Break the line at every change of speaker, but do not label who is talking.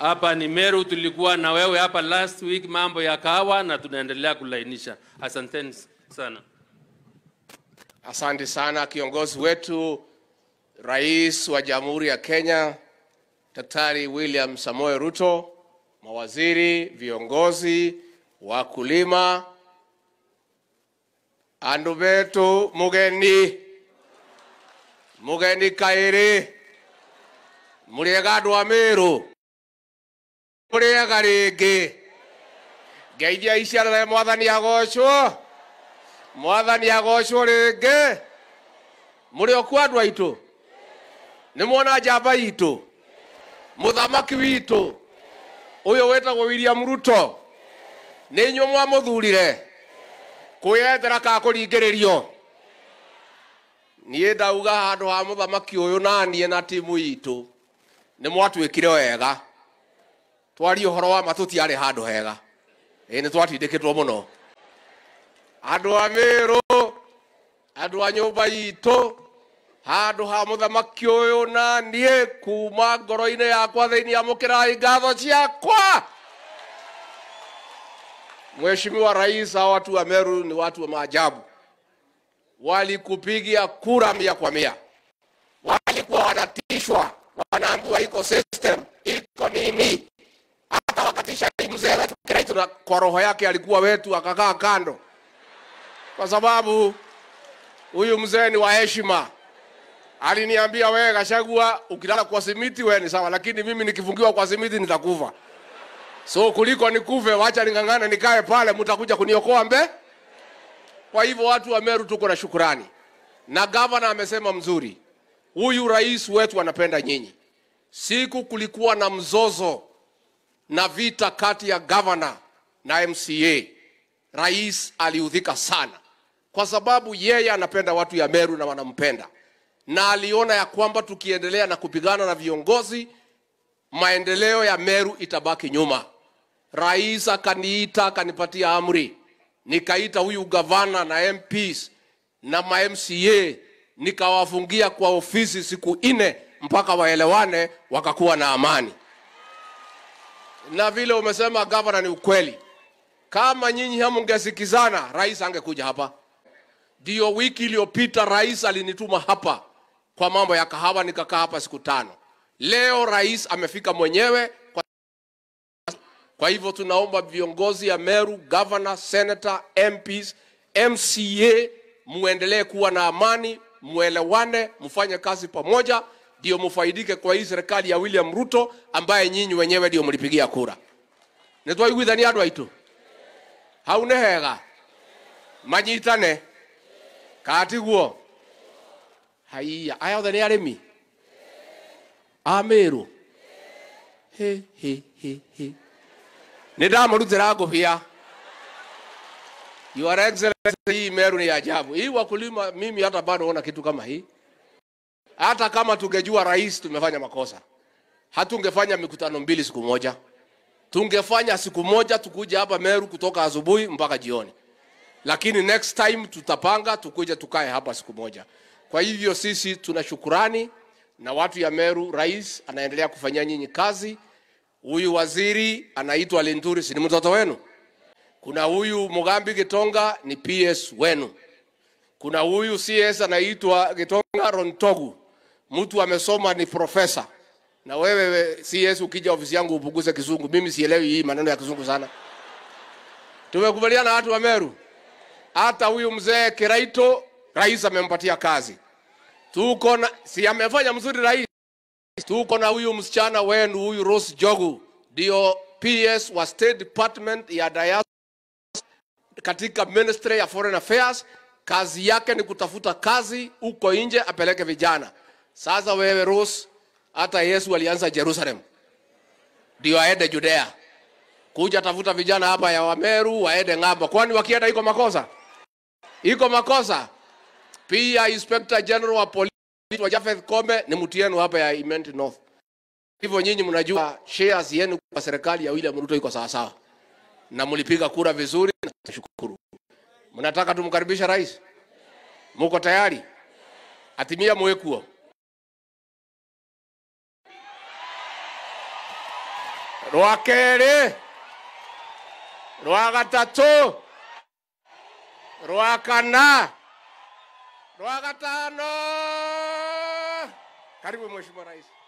hapa ni Meru, tulikuwa na wewe hapa last week, mambo kawa na tunaendelea kulainisha. Asanteni sana. Asante sana kiongozi wetu Rais wa Jamhuri ya Kenya Daktari William Samoe Ruto, mawaziri, viongozi, wakulima, andu betu, mugeni mugeni kairi, muriega andu a Meru ureaga ringi ngeithia iciarere mwathani agocwo mwathani agocwo ringi muri oku andu aitu ni mwona njamba itu muthamaki witu uyu witagwo William Ruto ni inyuĩ mwamuthurire kwĩyethera ka kũringĩrĩrio niĩ ndauga handũ ha mũthamaki ũyũ na niĩ na timu itũ nĩ mwatuĩkire wega twarie uhoro wa matuti tutiarĩ handũ hega ĩĩ nĩ twatindĩkĩtwo mũno andå a mĩrũ andå a mba itå handå ha mũthamaki ũyũ na niĩ kuma ngoro-inĩ yakwa thĩinĩ amũkĩrai ngatho ciakwa Mheshimiwa Rais, hawa watu wa Meru ni watu wa maajabu. Walikupigia kura mia kwa mia, walikuwa wanatishwa, wanaambiwa iko system, iko nini mzee wetu Kiraitu kwa roho yake alikuwa wetu, akakaa kando, kwa sababu huyu mzee ni wa heshima. Aliniambia, wewe Gachagua, ukilala kwa simiti wewe ni sawa, lakini mimi nikifungiwa kwa simiti nitakufa. So kuliko nikufe, wacha ning'ang'ane nikae pale, mtakuja kuniokoa mbe. Kwa hivyo watu wa Meru tuko na shukurani, na gavana amesema mzuri, huyu rais wetu anapenda nyinyi. Siku kulikuwa na mzozo na vita kati ya gavana na MCA, rais aliudhika sana, kwa sababu yeye anapenda watu ya Meru na wanampenda, na aliona ya kwamba tukiendelea na kupigana na viongozi, maendeleo ya Meru itabaki nyuma. Rais akaniita akanipatia amri, nikaita huyu gavana na MPs na ma MCA nikawafungia kwa ofisi siku nne mpaka waelewane, wakakuwa na amani na vile umesema gavana, ni ukweli. Kama nyinyi hamungesikizana, rais angekuja hapa. Ndio wiki iliyopita rais alinituma hapa kwa mambo ya kahawa, nikakaa hapa siku tano. Leo rais amefika mwenyewe kwa... kwa hivyo tunaomba viongozi ya Meru, governor, senator, MPs, MCA, muendelee kuwa na amani, muelewane, mfanye kazi pamoja ndio mufaidike kwa hii serikali ya William Ruto ambaye nyinyi wenyewe ndio mlipigia kura nä twaiguithania andå aitå hau nä hega manyitane katiguo haia aya othe nä arä amä rå nä ndamarutä ra ngå hia merå nä ajabu hii wakulima mimi hata bado ona kitu kama hii hata kama tungejua rais tumefanya makosa, hatungefanya mikutano mbili siku moja. Tungefanya siku moja, tukuja hapa Meru kutoka asubuhi mpaka jioni, lakini next time tutapanga tukuja tukae hapa siku moja. Kwa hivyo sisi tuna shukurani na watu ya Meru. Rais anaendelea kufanyia nyinyi kazi. Huyu waziri anaitwa Linturi, si ni mtoto wenu? Kuna huyu Mugambi Gitonga ni PS wenu. Kuna huyu CS anaitwa Gitonga Rontogu mtu amesoma ni profesa, na wewe si Yesu, ukija ofisi yangu upunguze Kizungu. Mimi sielewi hii maneno ya Kizungu sana. Tumekubaliana watu wa Meru, hata huyu mzee Kiraito rais amempatia kazi, tuko na si amefanya mzuri rais. Tuko na huyu msichana wenu huyu Rose Jogu, ndio PS wa State Department ya diaspora katika Ministry ya Foreign Affairs. Kazi yake ni kutafuta kazi huko nje, apeleke vijana. Sasa wewe Rus, hata Yesu alianza Jerusalem ndio aende Judea, kuja tafuta vijana hapa ya Wameru waende ng'ambo. Kwani wakienda iko makosa? Iko makosa. Pia Inspector General wa polisi wa Jafeth Kome ni mtu yenu hapa ya Imenti North. Hivyo nyinyi mnajua shares yenu kwa serikali ya William Ruto iko sawa sawa, na mlipiga kura vizuri, na tashukuru. Mnataka tumkaribisha rais, muko tayari? Atimia mwekuo rwa kerä rwa gatatå rwa kana rwa gatano karibu mheshimiwa rais